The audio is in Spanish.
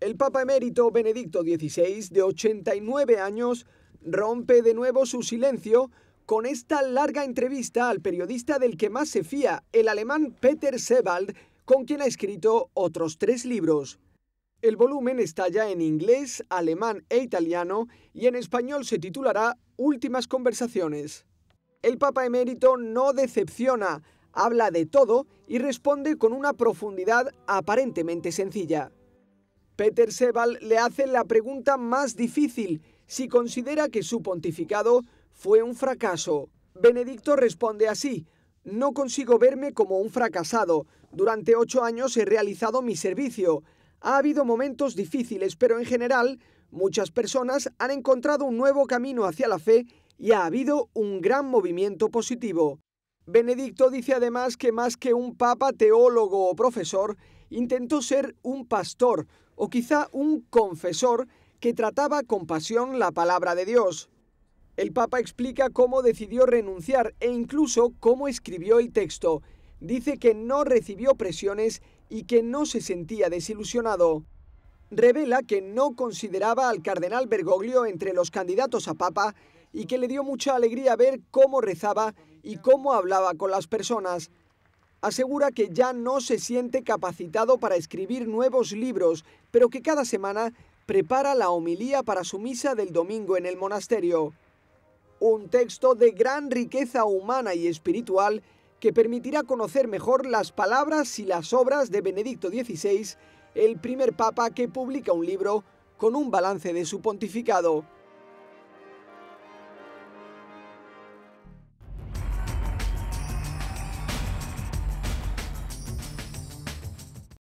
El Papa emérito Benedicto XVI, de 89 años, rompe de nuevo su silencio con esta larga entrevista al periodista del que más se fía, el alemán Peter Sebald, con quien ha escrito otros tres libros. El volumen está ya en inglés, alemán e italiano y en español se titulará Últimas conversaciones. El Papa emérito no decepciona, habla de todo y responde con una profundidad aparentemente sencilla. Peter Sebal le hace la pregunta más difícil, si considera que su pontificado fue un fracaso. Benedicto responde así, no consigo verme como un fracasado. Durante ocho años he realizado mi servicio. Ha habido momentos difíciles, pero en general muchas personas han encontrado un nuevo camino hacia la fe y ha habido un gran movimiento positivo. Benedicto dice además que más que un papa, teólogo o profesor, intentó ser un pastor o quizá un confesor que trataba con pasión la palabra de Dios. El Papa explica cómo decidió renunciar e incluso cómo escribió el texto. Dice que no recibió presiones y que no se sentía desilusionado revela que no consideraba al cardenal Bergoglio entre los candidatos a papa y que le dio mucha alegría ver cómo rezaba y cómo hablaba con las personas. Asegura que ya no se siente capacitado para escribir nuevos libros, pero que cada semana prepara la homilía para su misa del domingo en el monasterio. Un texto de gran riqueza humana y espiritual que permitirá conocer mejor las palabras y las obras de Benedicto XVI el primer papa que publica un libro con un balance de su pontificado.